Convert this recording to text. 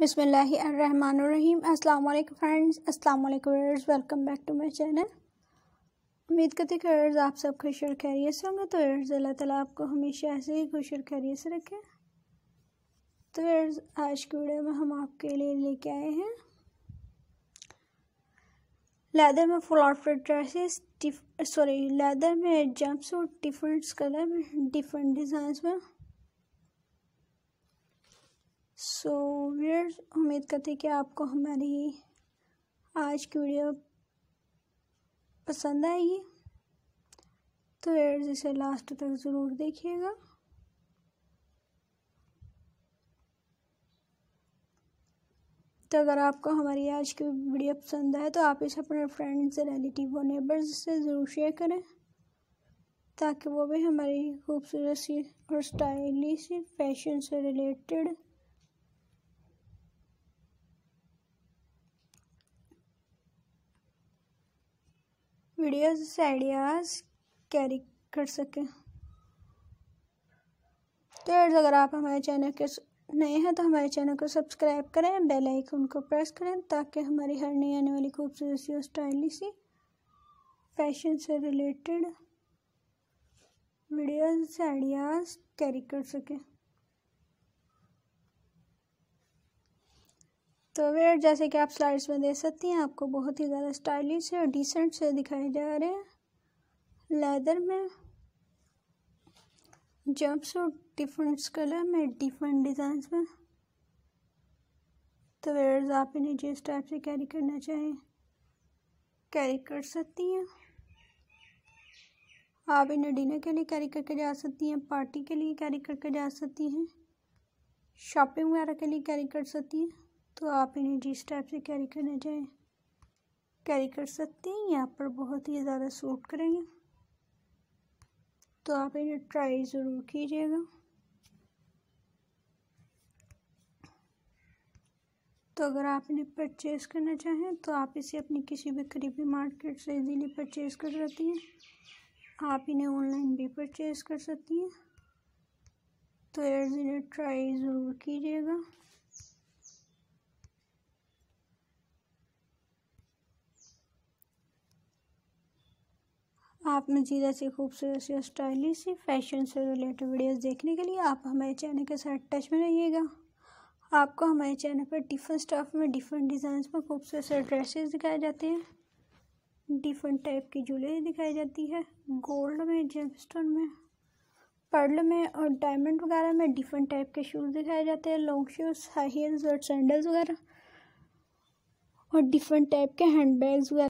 बिसमीम अल्लाम फ्रेंड्स अस्सलाम वालेकुम welcome back to my channel उम्मीद करते हैं कर्ज आप सब खुश और खैरियत से होंगे तो अर्ज़ अल्लाह ताला आपको हमेशा ऐसे ही खुश और खैरियत से रखें तो अर्ज़ आज की वीडियो में हम आपके लिए लेके आए हैं लेदर में full outfit dresses sorry leather में जम्प सूट डिफरेंट कलर में डिफरेंट डिज़ाइन में फ्रेंड्स उम्मीद करते हैं कि आपको हमारी आज की वीडियो पसंद आएगी तो फ्रेंड्स इसे लास्ट तक ज़रूर देखिएगा तो अगर आपको हमारी आज की वीडियो पसंद आए तो आप इसे अपने फ्रेंड्स रिलेटिव और नेबर्स से ज़रूर शेयर करें ताकि वो भी हमारी खूबसूरत सी और स्टाइलिश फैशन से रिलेटेड वीडियोस से आइडियाज़ कैरी कर सकें तो अगर आप हमारे चैनल के नए हैं तो हमारे चैनल को सब्सक्राइब करें बेल आइकन को प्रेस करें ताकि हमारी हर नई आने वाली खूबसूरत सी और स्टाइलिश सी फैशन से रिलेटेड वीडियोस आइडियाज़ कैरी कर सकें तो वेयर जैसे कि आप स्लाइड्स में देख सकती हैं आपको बहुत ही ज़्यादा स्टाइलिश है और डिसेंट से दिखाए जा रहे हैं लेदर में जम्प सूट डिफरेंट कलर में डिफरेंट डिजाइन में तो वेयर्स आप इन्हें जिस टाइप से कैरी करना चाहें कैरी कर सकती हैं आप इन्हें डिनर के लिए कैरी करके जा सकती हैं पार्टी के लिए कैरी करके जा सकती हैं शॉपिंग वगैरह के लिए कैरी कर सकती हैं तो आप इन्हें जिस टाइप से कैरी करना चाहें कैरी कर सकते हैं यहाँ पर बहुत ही ज़्यादा सूट करेंगे तो आप इन्हें ट्राई ज़रूर कीजिएगा तो अगर आप इन्हें परचेज़ करना चाहें तो आप इसे अपनी किसी भी करीबी मार्केट से इजीली परचेज़ कर सकती हैं आप इन्हें ऑनलाइन भी परचेज़ कर सकती हैं तो एयर ट्राई ज़रूर कीजिएगा आप जीरा से खूबसूरत से स्टाइलिश से फैशन से रिलेटेड वीडियोस देखने के लिए आप हमारे चैनल के साथ टच में रहिएगा आपको हमारे चैनल पर डिफरेंट स्टाफ में डिफरेंट डिजाइन में खूबसूरत से ड्रेसेस दिखाए जाते हैं डिफरेंट टाइप की ज्वेलरी दिखाई जाती है गोल्ड में जेम में पर्ल में और डायमंड वगैरह में डिफरेंट टाइप के शूज़ दिखाए जाते हैं लॉन्ग शूज़ हाई हील्स और सैंडल्स वगैरह और डिफरेंट टाइप के हैंड बैग्स वगैरह